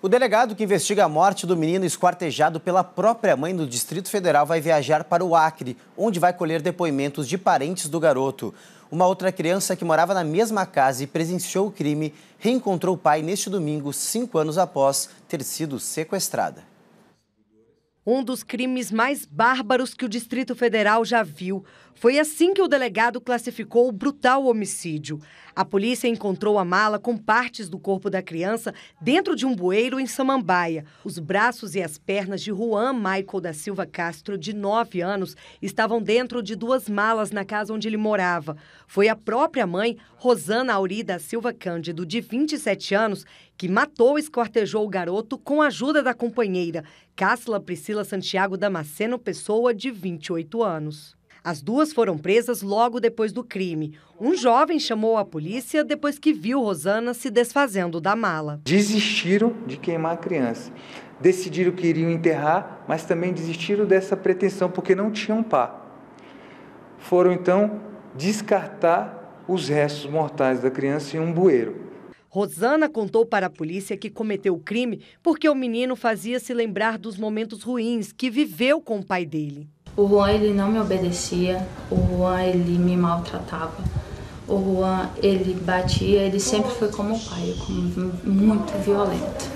O delegado que investiga a morte do menino esquartejado pela própria mãe no Distrito Federal vai viajar para o Acre, onde vai colher depoimentos de parentes do garoto. Uma outra criança que morava na mesma casa e presenciou o crime reencontrou o pai neste domingo, cinco anos após ter sido sequestrada. Um dos crimes mais bárbaros que o Distrito Federal já viu. Foi assim que o delegado classificou o brutal homicídio. A polícia encontrou a mala com partes do corpo da criança dentro de um bueiro em Samambaia. Os braços e as pernas de Juan Michael da Silva Castro, de 9 anos, estavam dentro de duas malas na casa onde ele morava. Foi a própria mãe, Rosana Auri da Silva Cândido, de 27 anos, que matou e esquartejou o garoto com a ajuda da companheira, Cássila Priscila Santiago Damasceno Pessoa, de 28 anos. As duas foram presas logo depois do crime. Um jovem chamou a polícia depois que viu Rosana se desfazendo da mala. Desistiram de queimar a criança. Decidiram que iriam enterrar, mas também desistiram dessa pretensão porque não tinham pá. Foram então descartar os restos mortais da criança em um bueiro. Rosana contou para a polícia que cometeu o crime porque o menino fazia se lembrar dos momentos ruins que viveu com o pai dele. O Juan ele não me obedecia, o Juan ele me maltratava. O Juan ele batia, ele sempre foi como o pai, como muito violento.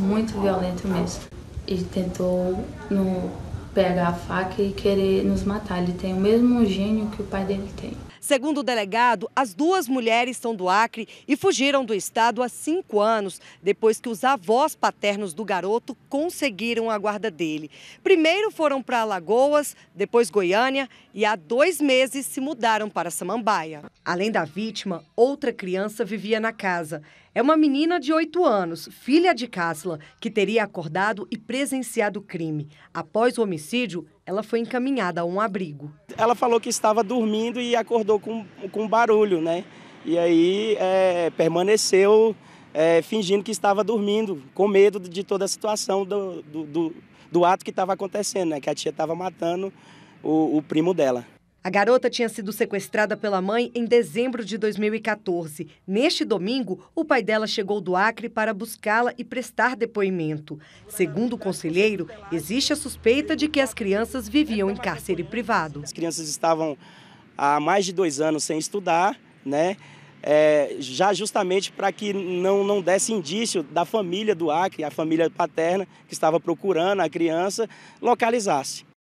Muito violento mesmo. Ele tentou no pegar a faca e querer nos matar. Ele tem o mesmo gênio que o pai dele tem. Segundo o delegado, as duas mulheres são do Acre e fugiram do estado há cinco anos, depois que os avós paternos do garoto conseguiram a guarda dele. Primeiro foram para Alagoas, depois Goiânia e há dois meses se mudaram para Samambaia. Além da vítima, outra criança vivia na casa. É uma menina de oito anos, filha de Cássila, que teria acordado e presenciado o crime. Após o homicídio, suicídio, ela foi encaminhada a um abrigo. Ela falou que estava dormindo e acordou com, com barulho, né? E aí é, permaneceu é, fingindo que estava dormindo, com medo de toda a situação do, do, do, do ato que estava acontecendo, né? Que a tia estava matando o, o primo dela. A garota tinha sido sequestrada pela mãe em dezembro de 2014. Neste domingo, o pai dela chegou do Acre para buscá-la e prestar depoimento. Segundo o conselheiro, existe a suspeita de que as crianças viviam em cárcere privado. As crianças estavam há mais de dois anos sem estudar, né? É, já justamente para que não, não desse indício da família do Acre, a família paterna que estava procurando a criança, localizasse.